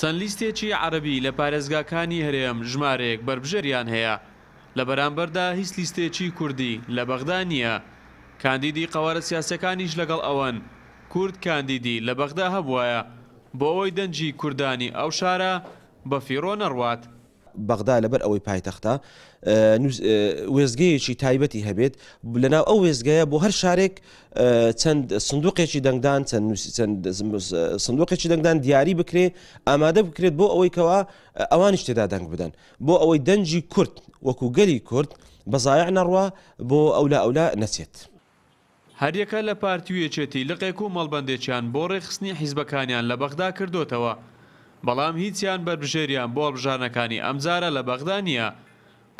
چەند لیستێکی عەربی لە پارێزگاکانی هەرێم ژمارێک بربژێریان هەیە لە بەرامبەردا هیچ لیستێکی کوردی لە بەغدا نییە کاندیدی قەوارە سیاسەکانیش لەگەڵ ئەوەن کورد کاندیدی لە بەغدا هەبواە بۆ ئەوەی دەنجی کوردانی ئەو شارە بە فیرۆ نەڕوات بەغدا لەبەر ئەوەی پایتەختە وێزگەیەکی تایبەتی هەبێت لەناو ئەو وێزگەیە بۆ هەر شارێک چەند سندوقێکی دەنگدان چەند سندوقێکی دەنگدان دیاری بکرێ ئامادە بکرێت بۆ ئەوەی کەوا ئەوانیش تێدا دەنگ بدەن بۆ ئەوەی دەنجی کورت وەکو گەلی کورت بەزایع نەڕوا بۆ ئەولا ئەولا نەچێت. هەریەکە لە پارتیویەچێتی لقێک و مەڵبندێکیان بۆ ڕێخستنی حیزبەکانیان لە بەغدا کردوتەوە بەڵام هیچیان بەربژێریان بۆ بژانەکانی ئەمزارە لە بەغدانە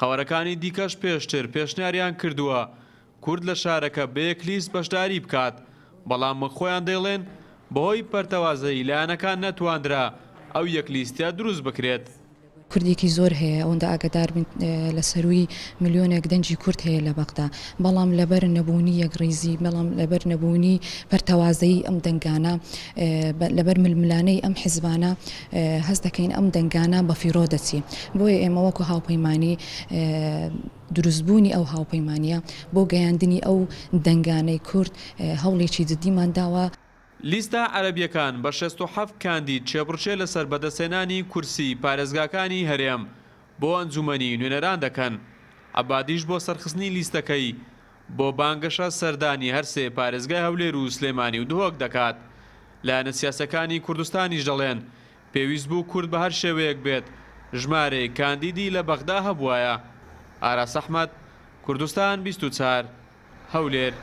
قەوەرەکانی دیکەش پێشتر پێشنیاریان کردووە کورد لە شارەکە بەیەکلیست بەشداری بکات بەڵام خۆیان دەیڵێن بەهۆی پەرتەوازە ئیلانەکان نەتواندرا ئەو یەکلیستیا دروست بکرێت. کوردێکی زۆر هەیە ئەوەندا ئاگدار لە سەروی میلیۆنێک دەنجی کورت هەیە لە بەغدا بەڵام لەبەر نەبوونی یەک ڕیزی بەڵام لەبەر نەبوونی پەرتەوازایی ئەم دەنگانە لەبەر ململانەی ئەم حیزبانە هەست دەکەین ئەم دەنگانە بە فیرۆ دەچی بۆیە ئێمەوەکو هاوپەیمانی دروستبوونی ئەو هاوپەیمانە بۆ گەیاندنی ئەو دەنگانەی کورد هەوڵێکی جددیمان داوە لیستە عەربیەکان بە 6 کاندید چێبڕچێ لەسەر بەدەسێنانی کورسی پارێزگاکانی هەرێم بۆ ئەنجومەنی نوێنەران دەکەن ئەبادیش بۆ سەرخستنی لیستەکەی بۆ بانگەشە سەردانی هەرسێ پارێزگای هەولێر و سلێمانی و دۆک دەکات لایەنە سیاسەکانی کوردستانیش دەڵێن پێویست بوو کورد بە هەر شێوەیەک بێت ژمارەی کاندیدی لە بەغدا هەبوایە ئارا سەحمەد کوردستان 24 هەولێر